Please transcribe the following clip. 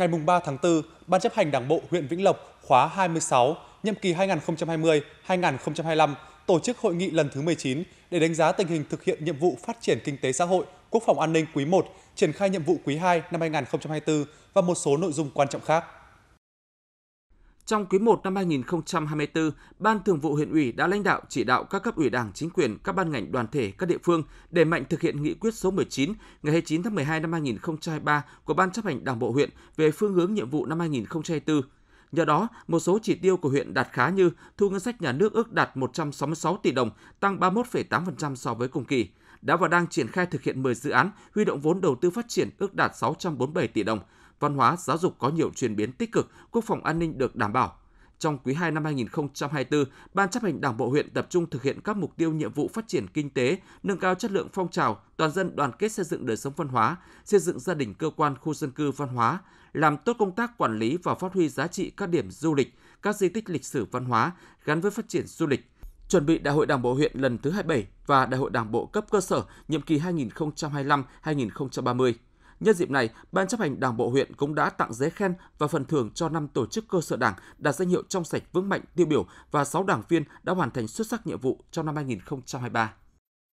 ngày 3 tháng 4, Ban chấp hành Đảng bộ huyện Vĩnh Lộc khóa 26, nhiệm kỳ 2020-2025 tổ chức hội nghị lần thứ 19 để đánh giá tình hình thực hiện nhiệm vụ phát triển kinh tế xã hội, quốc phòng an ninh quý 1, triển khai nhiệm vụ quý 2 năm 2024 và một số nội dung quan trọng khác. Trong quý 1 năm 2024, Ban Thường vụ huyện ủy đã lãnh đạo chỉ đạo các cấp ủy Đảng, chính quyền, các ban ngành đoàn thể các địa phương đẩy mạnh thực hiện nghị quyết số 19 ngày 29 tháng 12 năm 2023 của Ban chấp hành Đảng bộ huyện về phương hướng nhiệm vụ năm 2024. Nhờ đó, một số chỉ tiêu của huyện đạt khá như thu ngân sách nhà nước ước đạt 166 tỷ đồng, tăng 31,8% so với cùng kỳ. Đã và đang triển khai thực hiện 10 dự án, huy động vốn đầu tư phát triển ước đạt 647 tỷ đồng, văn hóa, giáo dục có nhiều chuyển biến tích cực, quốc phòng an ninh được đảm bảo. Trong quý 2 năm 2024, Ban chấp hành Đảng bộ huyện tập trung thực hiện các mục tiêu nhiệm vụ phát triển kinh tế, nâng cao chất lượng phong trào, toàn dân đoàn kết xây dựng đời sống văn hóa, xây dựng gia đình cơ quan khu dân cư văn hóa, làm tốt công tác quản lý và phát huy giá trị các điểm du lịch, các di tích lịch sử văn hóa gắn với phát triển du lịch, chuẩn bị Đại hội Đảng bộ huyện lần thứ 27 và Đại hội Đảng bộ cấp cơ sở nhiệm kỳ 2025-2030. Nhân dịp này, Ban chấp hành Đảng Bộ huyện cũng đã tặng giấy khen và phần thưởng cho năm tổ chức cơ sở đảng đạt danh hiệu trong sạch vững mạnh tiêu biểu và 6 đảng viên đã hoàn thành xuất sắc nhiệm vụ trong năm 2023.